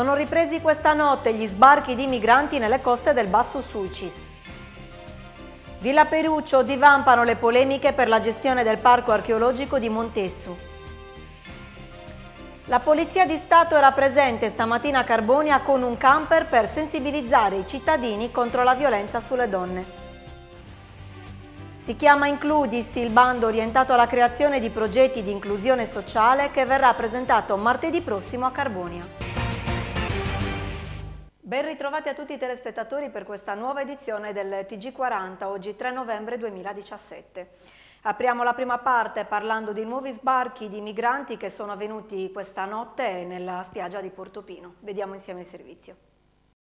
Sono ripresi questa notte gli sbarchi di migranti nelle coste del Basso Sulcis. Villa Peruccio divampano le polemiche per la gestione del parco archeologico di Montessu. La Polizia di Stato era presente stamattina a Carbonia con un camper per sensibilizzare i cittadini contro la violenza sulle donne. Si chiama Includis il bando orientato alla creazione di progetti di inclusione sociale che verrà presentato martedì prossimo a Carbonia. Ben ritrovati a tutti i telespettatori per questa nuova edizione del TG40, oggi 3 novembre 2017. Apriamo la prima parte parlando di nuovi sbarchi di migranti che sono avvenuti questa notte nella spiaggia di Portopino. Vediamo insieme il servizio.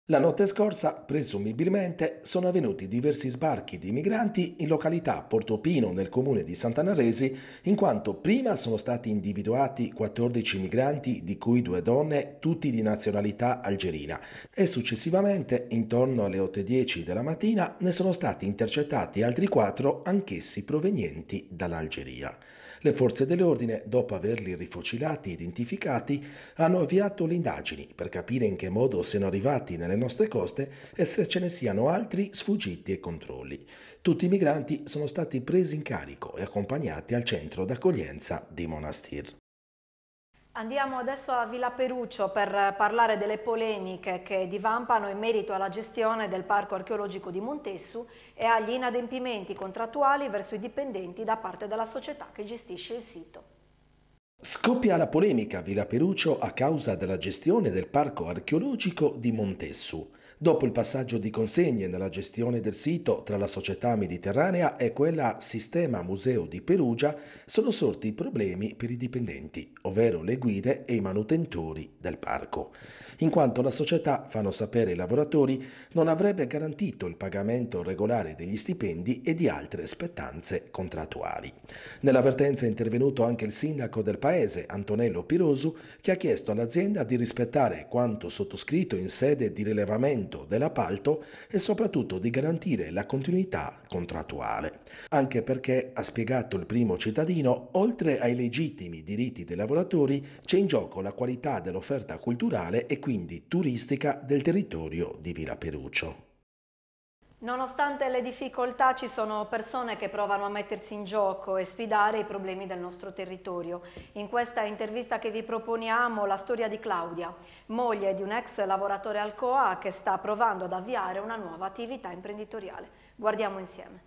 La notte scorsa, presumibilmente, sono avvenuti diversi sbarchi di migranti in località Portopino nel comune di Santanaresi, in quanto prima sono stati individuati 14 migranti, di cui due donne, tutti di nazionalità algerina, e successivamente, intorno alle 8.10 della mattina, ne sono stati intercettati altri 4, anch'essi provenienti dall'Algeria. Le forze dell'ordine, dopo averli rifocilati e identificati, hanno avviato le indagini per capire in che modo siano arrivati nelle nostre coste e se ce ne siano altri sfuggiti ai controlli. Tutti i migranti sono stati presi in carico e accompagnati al centro d'accoglienza di Monastir. Andiamo adesso a Villa Peruccio per parlare delle polemiche che divampano in merito alla gestione del parco archeologico di Montessu e agli inadempimenti contrattuali verso i dipendenti da parte della società che gestisce il sito. Scoppia la polemica a Villa Peruccio a causa della gestione del parco archeologico di Montessu. Dopo il passaggio di consegne nella gestione del sito tra la società mediterranea e quella Sistema Museo di Perugia, sono sorti problemi per i dipendenti, ovvero le guide e i manutentori del parco, in quanto la società, fanno sapere i lavoratori, non avrebbe garantito il pagamento regolare degli stipendi e di altre spettanze contrattuali. Nell'avvertenza è intervenuto anche il sindaco del paese, Antonello Pirosu, che ha chiesto all'azienda di rispettare quanto sottoscritto in sede di rilevamento svolgimento dell'appalto e soprattutto di garantire la continuità contrattuale. Anche perché, ha spiegato il primo cittadino, oltre ai legittimi diritti dei lavoratori c'è in gioco la qualità dell'offerta culturale e quindi turistica del territorio di Villa Peruccio. Nonostante le difficoltà ci sono persone che provano a mettersi in gioco e sfidare i problemi del nostro territorio. In questa intervista che vi proponiamo la storia di Claudia, moglie di un ex lavoratore Alcoa che sta provando ad avviare una nuova attività imprenditoriale. Guardiamo insieme.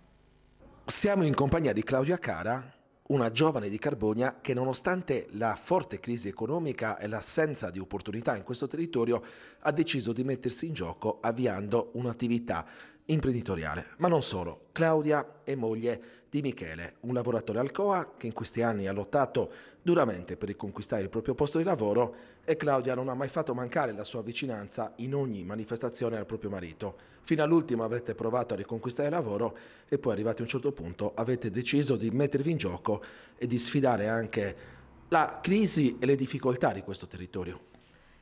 Siamo in compagnia di Claudia Cara, una giovane di Carbogna che nonostante la forte crisi economica e l'assenza di opportunità in questo territorio ha deciso di mettersi in gioco avviando un'attività imprenditoriale. Ma non solo, Claudia è moglie di Michele, un lavoratore Alcoa che in questi anni ha lottato duramente per riconquistare il proprio posto di lavoro e Claudia non ha mai fatto mancare la sua vicinanza in ogni manifestazione al proprio marito. Fino all'ultimo avete provato a riconquistare il lavoro e poi arrivati a un certo punto avete deciso di mettervi in gioco e di sfidare anche la crisi e le difficoltà di questo territorio.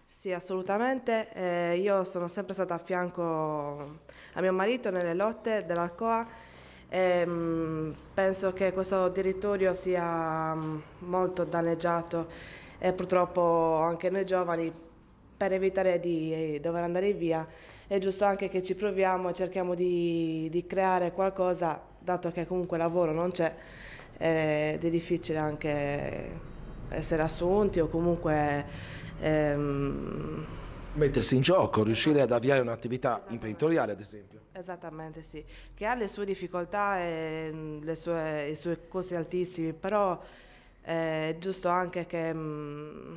Sì, assolutamente. Eh, io sono sempre stata a fianco a mio marito nelle lotte dell'Alcoa e ehm, mh, penso che questo territorio sia mh, mm, molto danneggiato e purtroppo anche noi giovani per evitare di dover andare via è giusto anche che ci proviamo e cerchiamo di, di creare qualcosa dato che comunque lavoro non c'è eh, ed è difficile anche essere assunti o comunque... Ehm... Mettersi in gioco, riuscire ad avviare un'attività imprenditoriale ad esempio. Esattamente sì, che ha le sue difficoltà e mm, sue, i suoi costi altissimi, però eh, è giusto anche che, mm,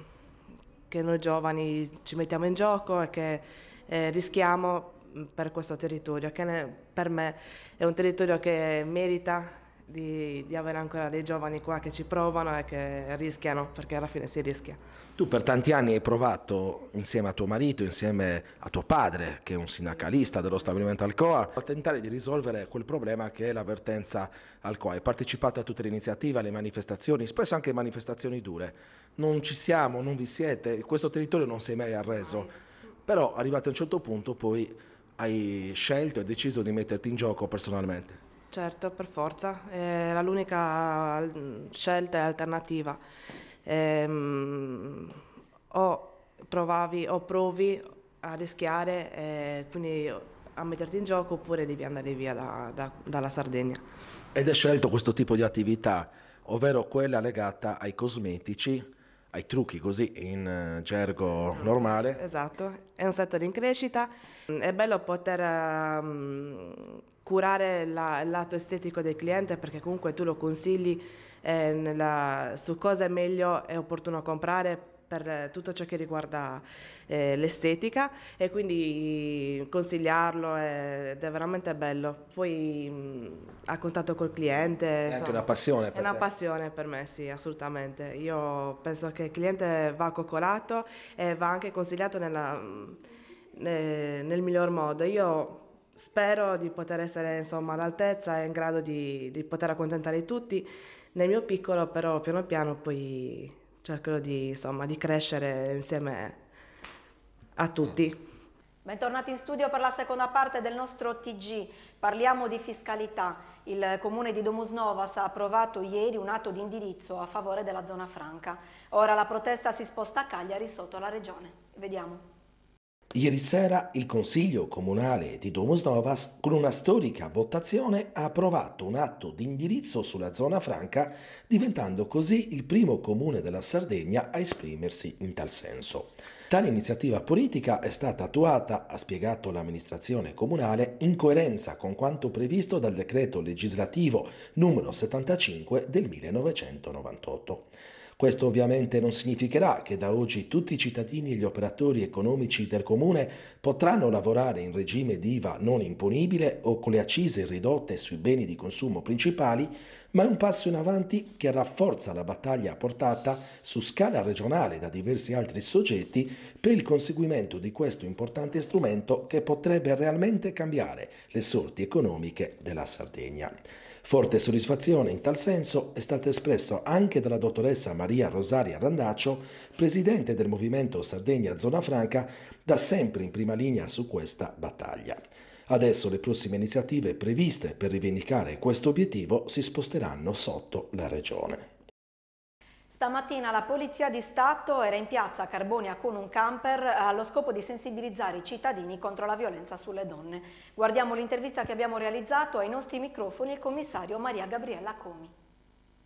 che noi giovani ci mettiamo in gioco e che eh, rischiamo mm, per questo territorio, che ne, per me è un territorio che merita di, di, avere ancora dei giovani qua che ci provano e che rischiano, perché alla fine si rischia. Tu per tanti anni hai provato insieme a tuo marito, insieme a tuo padre, che è un sindacalista dello stabilimento Alcoa, a tentare di risolvere quel problema che è l'avvertenza Alcoa. Hai partecipato a tutte le iniziative, alle manifestazioni, spesso anche manifestazioni dure. Non ci siamo, non vi siete, questo territorio non si è mai arreso. Però arrivato a un certo punto poi hai scelto e deciso di metterti in gioco personalmente. Certo, per forza, era l'unica mm, scelta e alternativa. Ehm, o provavi o provi a rischiare, eh, quindi a metterti in gioco oppure devi andare via da, da, dalla Sardegna. Ed è scelto questo tipo di attività, ovvero quella legata ai cosmetici, ai trucchi, così in eh, gergo esatto, normale. Esatto, è un settore in crescita, mm, è bello poter... Um, curare la, il lato estetico del cliente perché comunque tu lo consigli eh, nella, su cosa è meglio e opportuno comprare per eh, tutto ciò che riguarda eh, l'estetica e quindi consigliarlo è, ed è veramente bello. Poi mh, mm, a contatto col cliente. È insomma, anche una passione per È una passione per me, sì, assolutamente. Io penso che il cliente va coccolato e va anche consigliato nella, mh, mm, nel, nel miglior modo. Io spero di poter essere insomma, all'altezza e in grado di, di, poter accontentare tutti. Nel mio piccolo però piano piano poi cercherò di, insomma, di crescere insieme a tutti. Bentornati in studio per la seconda parte del nostro TG. Parliamo di fiscalità. Il comune di Domusnovas ha approvato ieri un atto di indirizzo a favore della zona franca. Ora la protesta si sposta a Cagliari sotto la regione. Vediamo. Ieri sera il Consiglio Comunale di Domus Novas, con una storica votazione, ha approvato un atto di indirizzo sulla zona franca, diventando così il primo comune della Sardegna a esprimersi in tal senso. Tale iniziativa politica è stata attuata, ha spiegato l'amministrazione comunale, in coerenza con quanto previsto dal decreto legislativo numero 75 del 1998. Questo ovviamente non significherà che da oggi tutti i cittadini e gli operatori economici del comune potranno lavorare in regime di IVA non imponibile o con le accise ridotte sui beni di consumo principali, ma è un passo in avanti che rafforza la battaglia portata su scala regionale da diversi altri soggetti per il conseguimento di questo importante strumento che potrebbe realmente cambiare le sorti economiche della Sardegna. Forte soddisfazione in tal senso è stata espressa anche dalla dottoressa Maria Rosaria Randaccio, presidente del Movimento Sardegna Zona Franca, da sempre in prima linea su questa battaglia. Adesso le prossime iniziative previste per rivendicare questo obiettivo si sposteranno sotto la regione. Stamattina la Polizia di Stato era in piazza Carbonia con un camper eh, allo scopo di sensibilizzare i cittadini contro la violenza sulle donne. Guardiamo l'intervista che abbiamo realizzato ai nostri microfoni il commissario Maria Gabriella Comi.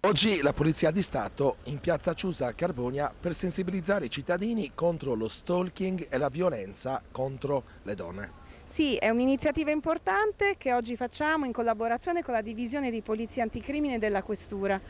Oggi la Polizia di Stato in piazza Ciusa a Carbonia per sensibilizzare i cittadini contro lo stalking e la violenza contro le donne. Sì, è un'iniziativa importante che oggi facciamo in collaborazione con la divisione di polizia anticrimine della Questura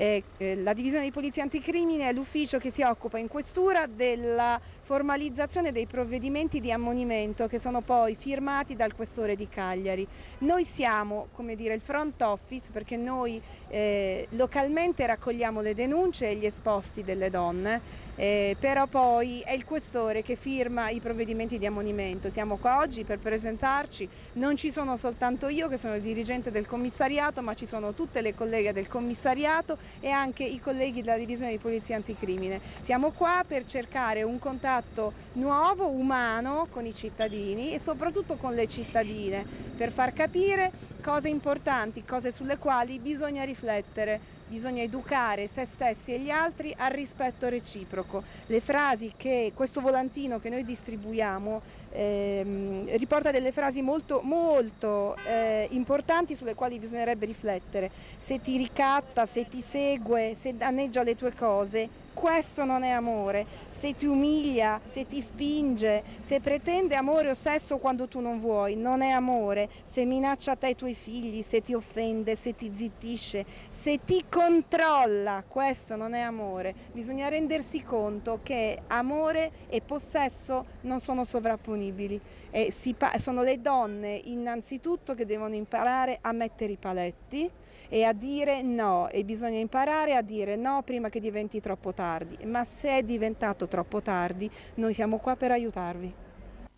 eh, eh, la divisione di polizia anticrimine è l'ufficio che si occupa in questura della formalizzazione dei provvedimenti di ammonimento che sono poi firmati dal questore di Cagliari. Noi siamo come dire, il front office perché noi eh, localmente raccogliamo le denunce e gli esposti delle donne, eh, però poi è il questore che firma i provvedimenti di ammonimento. Siamo qua oggi per presentarci, non ci sono soltanto io che sono il dirigente del commissariato ma ci sono tutte le colleghe del commissariato e anche i colleghi della divisione di polizia anticrimine. Siamo qua per cercare un contatto nuovo, umano con i cittadini e soprattutto con le cittadine, per far capire cose importanti, cose sulle quali bisogna riflettere bisogna educare se stessi e gli altri al rispetto reciproco. Le frasi che questo volantino che noi distribuiamo ehm, riporta delle frasi molto, molto eh, importanti sulle quali bisognerebbe riflettere. Se ti ricatta, se ti segue, se danneggia le tue cose, questo non è amore, se ti umilia, se ti spinge, se pretende amore o sesso quando tu non vuoi, non è amore, se minaccia te i tuoi figli, se ti offende, se ti zittisce, se ti controlla, questo non è amore. Bisogna rendersi conto che amore e possesso non sono sovrapponibili e sono le donne innanzitutto che devono imparare a mettere i paletti e a dire no e bisogna imparare a dire no prima che diventi troppo tardi tardi, ma se è diventato troppo tardi noi siamo qua per aiutarvi.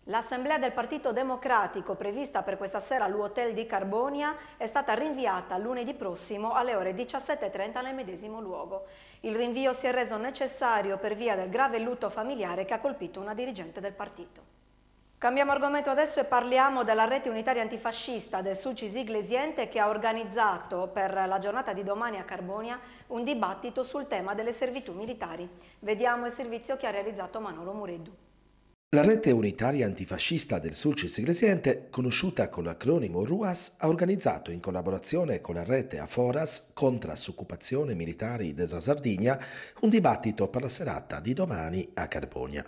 L'assemblea del Partito Democratico prevista per questa sera all'Hotel di Carbonia è stata rinviata lunedì prossimo alle ore 17.30 nel medesimo luogo. Il rinvio si è reso necessario per via del grave lutto familiare che ha colpito una dirigente del partito. Cambiamo argomento adesso e parliamo della rete unitaria antifascista del Sulcis Iglesiente che ha organizzato per la giornata di domani a Carbonia un dibattito sul tema delle servitù militari. Vediamo il servizio che ha realizzato Manolo Mureddu. La rete unitaria antifascista del Sulcis Iglesiente, conosciuta con l'acronimo RUAS, ha organizzato in collaborazione con la rete Aforas Contra occupazione Militari della Sardegna un dibattito per la serata di domani a Carbonia.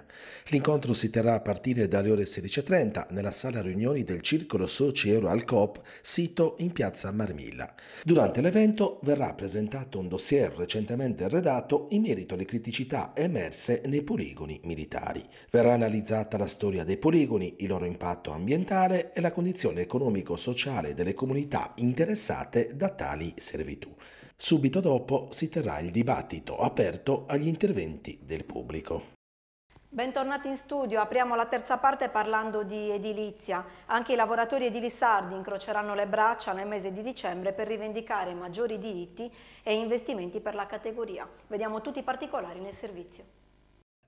L'incontro si terrà a partire dalle ore 16.30 nella sala riunioni del Circolo Soci Euro Alcop, sito in piazza Marmilla. Durante l'evento verrà presentato un dossier recentemente redatto in merito alle criticità emerse nei poligoni militari. Verrà analizzato analizzata la storia dei poligoni, il loro impatto ambientale e la condizione economico-sociale delle comunità interessate da tali servitù. Subito dopo si terrà il dibattito aperto agli interventi del pubblico. Bentornati in studio, apriamo la terza parte parlando di edilizia. Anche i lavoratori edilissardi incroceranno le braccia nel mese di dicembre per rivendicare maggiori diritti e investimenti per la categoria. Vediamo tutti i particolari nel servizio.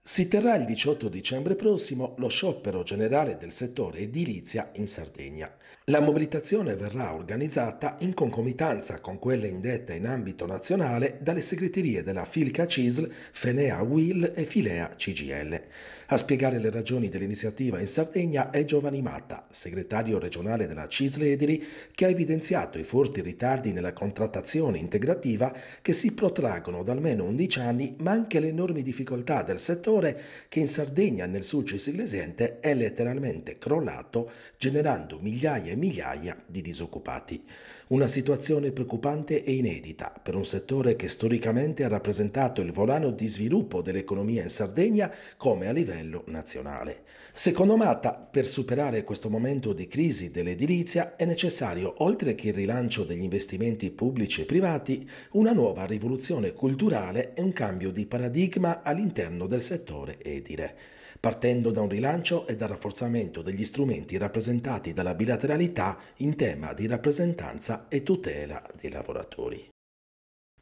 Si terrà il 18 dicembre prossimo lo sciopero generale del settore edilizia in Sardegna. La mobilitazione verrà organizzata in concomitanza con quelle indette in ambito nazionale dalle segreterie della Filca CISL, Fenea WIL e Filea CGL. A spiegare le ragioni dell'iniziativa in Sardegna è Giovanni Matta, segretario regionale della CISL Edili, che ha evidenziato i forti ritardi nella contrattazione integrativa che si protraggono da almeno 11 anni, ma anche le enormi difficoltà del settore che in Sardegna nel sulcis Iglesiente è letteralmente crollato, generando migliaia di migliaia di disoccupati. Una situazione preoccupante e inedita per un settore che storicamente ha rappresentato il volano di sviluppo dell'economia in Sardegna come a livello nazionale. Secondo Matta, per superare questo momento di crisi dell'edilizia è necessario, oltre che il rilancio degli investimenti pubblici e privati, una nuova rivoluzione culturale e un cambio di paradigma all'interno del settore edile partendo da un rilancio e dal rafforzamento degli strumenti rappresentati dalla bilateralità in tema di rappresentanza e tutela dei lavoratori.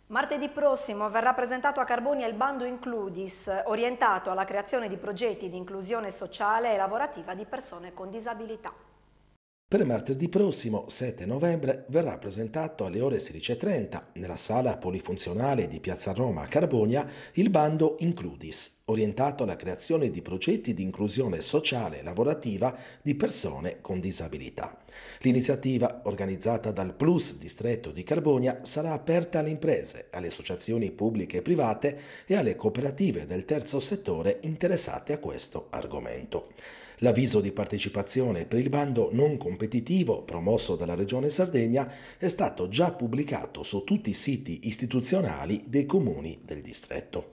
Martedì prossimo verrà presentato a Carbonia il bando Includis, orientato alla creazione di progetti di inclusione sociale e lavorativa di persone con disabilità. Per martedì prossimo, 7 novembre, verrà presentato alle ore 16.30 nella sala polifunzionale di Piazza Roma a Carbonia il bando Includis, orientato alla creazione di progetti di inclusione sociale e lavorativa di persone con disabilità. L'iniziativa, organizzata dal Plus Distretto di Carbonia, sarà aperta alle imprese, alle associazioni pubbliche e private e alle cooperative del terzo settore interessate a questo argomento. L'avviso di partecipazione per il bando non competitivo promosso dalla Regione Sardegna è stato già pubblicato su tutti i siti istituzionali dei comuni del distretto.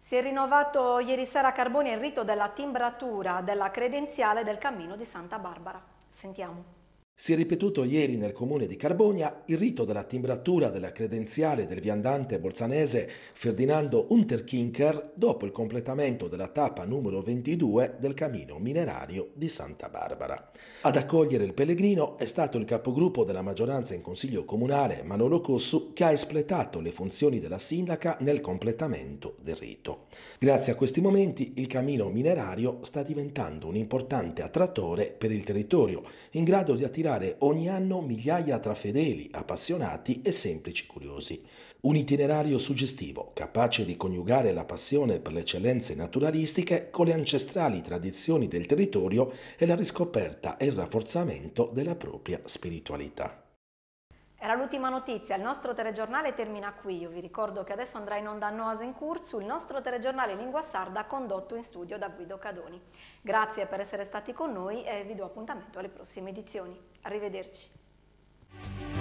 Si è rinnovato ieri sera a Carboni il rito della timbratura della credenziale del Cammino di Santa Barbara. Sentiamo. Si è ripetuto ieri nel comune di Carbonia il rito della timbratura della credenziale del viandante bolzanese Ferdinando Unterkinker dopo il completamento della tappa numero 22 del cammino minerario di Santa Barbara. Ad accogliere il pellegrino è stato il capogruppo della maggioranza in consiglio comunale Manolo Cossu che ha espletato le funzioni della sindaca nel completamento del rito. Grazie a questi momenti il cammino minerario sta diventando un importante attrattore per il territorio, in grado di attirare attirare ogni anno migliaia tra fedeli, appassionati e semplici curiosi. Un itinerario suggestivo, capace di coniugare la passione per le eccellenze naturalistiche con le ancestrali tradizioni del territorio e la riscoperta e il rafforzamento della propria spiritualità. Era l'ultima notizia, il nostro telegiornale termina qui. Io vi ricordo che adesso andrà in onda a Noasen Curzu, il nostro telegiornale Lingua Sarda condotto in studio da Guido Cadoni. Grazie per essere stati con noi e vi do appuntamento alle prossime edizioni. Arrivederci.